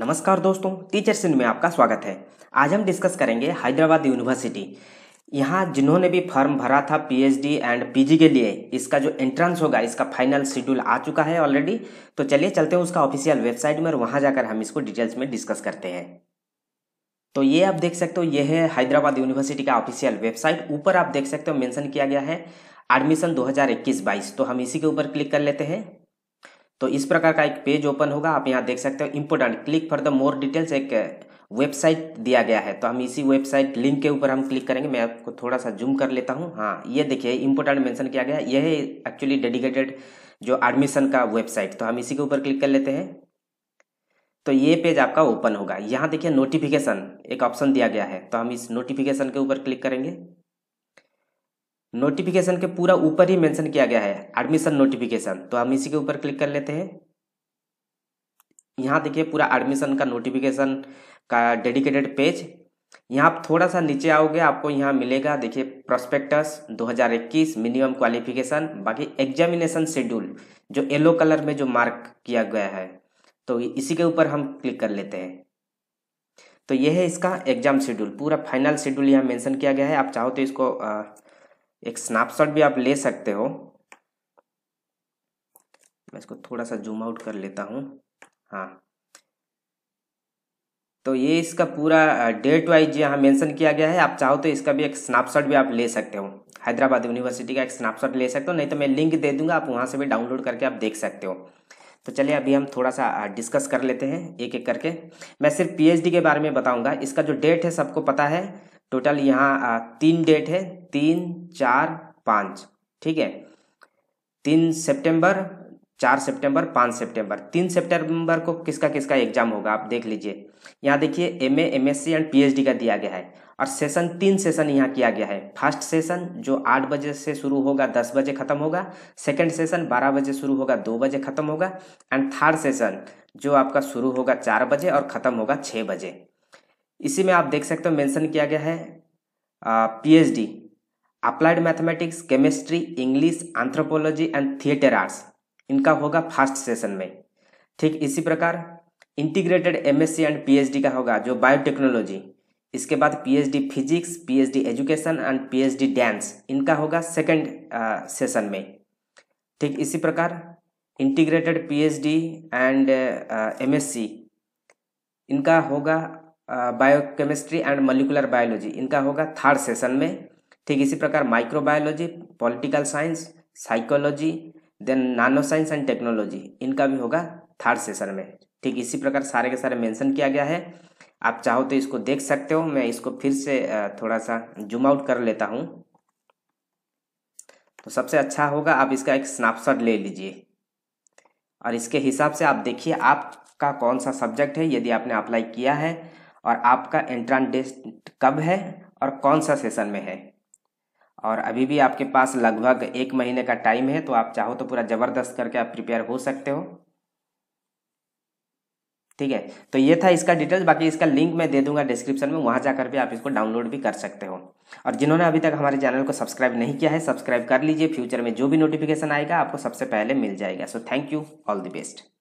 नमस्कार दोस्तों टीचर सिंह में आपका स्वागत है आज हम डिस्कस करेंगे हैदराबाद यूनिवर्सिटी यहाँ जिन्होंने भी फॉर्म भरा था पीएचडी एंड पीजी के लिए इसका जो एंट्रेंस होगा इसका फाइनल शेड्यूल आ चुका है ऑलरेडी तो चलिए चलते हैं उसका ऑफिशियल वेबसाइट में और वहाँ जाकर हम इसको डिटेल्स में डिस्कस करते हैं तो ये आप देख सकते हो ये है हैदराबाद यूनिवर्सिटी का ऑफिशियल वेबसाइट ऊपर आप देख सकते हो मेंशन किया गया है एडमिशन 2021-22 तो हम इसी के ऊपर क्लिक कर लेते हैं तो इस प्रकार का एक पेज ओपन होगा आप यहाँ देख सकते हो important click for the more details एक वेबसाइट दिया गया है तो हम इसी वेबसाइट लिंक के ऊपर हम क्लिक करेंगे मैं आपको थोड़ा सा जूम कर लेता हूँ हाँ ये देखिए इम्पोर्टेंट मेंशन किया गया यह है यह एक्चुअली डेडिकेटेड जो एडमिशन का वेबसाइट तो हम इसी के ऊपर क्लिक कर लेते हैं तो ये पेज आपका ओपन होगा यहाँ देखिए नोटिफिकेशन एक ऑप्शन दिया गया है तो हम इस नोटिफिकेशन के ऊपर क्लिक करेंगे नोटिफिकेशन के पूरा ऊपर ही मेंशन किया गया है एडमिशन नोटिफिकेशन तो हम इसी के ऊपर क्लिक कर लेते हैं यहाँ देखिए पूरा एडमिशन का नोटिफिकेशन का डेडिकेटेड पेज यहाँ आप थोड़ा सा नीचे आओगे आपको यहाँ मिलेगा देखिए प्रोस्पेक्टस 2021 मिनिमम क्वालिफिकेशन बाकी एग्जामिनेशन शेड्यूल जो येलो कलर में जो मार्क किया गया है तो इसी के ऊपर हम क्लिक कर लेते हैं तो यह है इसका एग्जाम शेड्यूल पूरा फाइनल शेड्यूल यहाँ मेंशन किया गया है आप चाहो तो इसको एक स्नैपशॉट भी आप ले सकते हो मैं इसको थोड़ा सा जूम आउट कर लेता हूँ हाँ तो ये इसका पूरा डेट वाइज यहाँ मेंशन किया गया है आप चाहो तो इसका भी एक स्नैपशॉट भी आप ले सकते हो हैदराबाद यूनिवर्सिटी का एक स्नैपशॉट ले सकते हो नहीं तो मैं लिंक दे दूंगा आप वहाँ से भी डाउनलोड करके आप देख सकते हो तो चलिए अभी हम थोड़ा सा डिस्कस कर लेते हैं एक एक करके मैं सिर्फ पीएचडी के बारे में बताऊंगा इसका जो डेट है सबको पता है टोटल यहाँ तीन डेट है तीन चार पाँच ठीक है तीन सितंबर चार सितंबर पाँच सितंबर तीन सितंबर को किसका किसका एग्जाम होगा आप देख लीजिए यहाँ देखिए M A M S C and PhD का दिया गया है और सेशन तीन सेशन यहाँ किया गया है फर्स्ट सेशन जो आठ बजे से शुरू होगा दस बजे खत्म होगा सेकंड सेशन बारह बजे शुरू होगा दो बजे खत्म होगा एंड थर्ड सेशन जो आपका शुरू होगा चार बजे और ख़त्म होगा छः बजे इसी में आप देख सकते हो मेंशन किया गया है PhD applied mathematics chemistry English anthropology and theatre arts इनका होगा फर्स्ट सेशन में ठीक इसी प्रकार इंटीग्रेटेड एमएससी एंड पीएचडी का होगा जो बायोटेक्नोलॉजी इसके बाद PhD physics PhD education and PhD dance इनका होगा सेकंड सेशन में ठीक इसी प्रकार इंटीग्रेटेड पीएचडी एंड एमएससी इनका होगा बायोकेमिस्ट्री एंड मोलिकुलर बायोलॉजी इनका होगा थर्ड सेशन में ठीक इसी प्रकार microbiology political science psychology then nano science and technology इनका भी होगा थर्ड सेशन में ठीक इसी प्रकार सारे के सारे मेंशन किया गया है आप चाहो तो इसको देख सकते हो मैं इसको फिर से थोड़ा सा जूम आउट कर लेता हूँ तो सबसे अच्छा होगा आप इसका एक स्नैपशॉट ले लीजिए और इसके हिसाब से आप देखिए आपका कौन सा सब्जेक्ट है यदि आपने अप्लाई किया है और आपका इंट्रान टेस्ट कब है और कौन सा सेशन में है और अभी भी आपके पास लगभग एक महीने का टाइम है तो आप चाहो तो पूरा ज़बरदस्त करके आप प्रिपेयर हो सकते हो ठीक है तो ये था इसका डिटेल्स बाकी इसका लिंक मैं दे दूंगा डिस्क्रिप्शन में वहाँ जाकर भी आप इसको डाउनलोड भी कर सकते हो और जिन्होंने अभी तक हमारे चैनल को सब्सक्राइब नहीं किया है सब्सक्राइब कर लीजिए फ्यूचर में जो भी नोटिफिकेशन आएगा आपको सबसे पहले मिल जाएगा so thank you all the best